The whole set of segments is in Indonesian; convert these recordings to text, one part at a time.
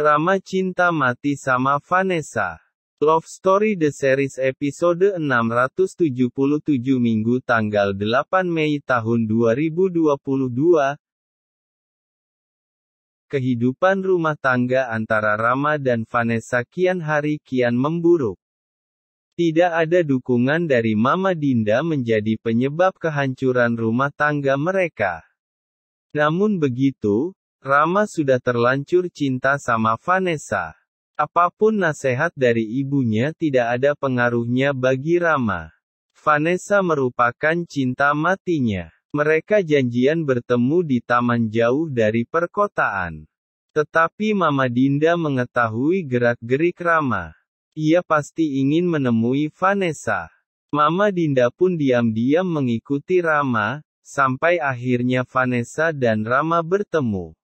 Rama cinta mati sama Vanessa. Love Story The Series episode 677 Minggu tanggal 8 Mei tahun 2022. Kehidupan rumah tangga antara Rama dan Vanessa kian hari kian memburuk. Tidak ada dukungan dari Mama Dinda menjadi penyebab kehancuran rumah tangga mereka. Namun begitu, Rama sudah terlancur cinta sama Vanessa. Apapun nasihat dari ibunya tidak ada pengaruhnya bagi Rama. Vanessa merupakan cinta matinya. Mereka janjian bertemu di taman jauh dari perkotaan. Tetapi Mama Dinda mengetahui gerak-gerik Rama. Ia pasti ingin menemui Vanessa. Mama Dinda pun diam-diam mengikuti Rama, sampai akhirnya Vanessa dan Rama bertemu.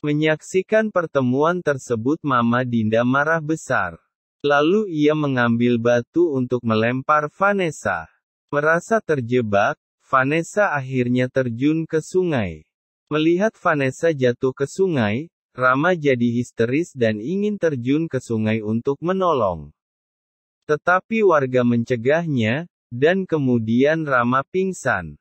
Menyaksikan pertemuan tersebut Mama Dinda marah besar. Lalu ia mengambil batu untuk melempar Vanessa. Merasa terjebak, Vanessa akhirnya terjun ke sungai. Melihat Vanessa jatuh ke sungai, Rama jadi histeris dan ingin terjun ke sungai untuk menolong. Tetapi warga mencegahnya, dan kemudian Rama pingsan.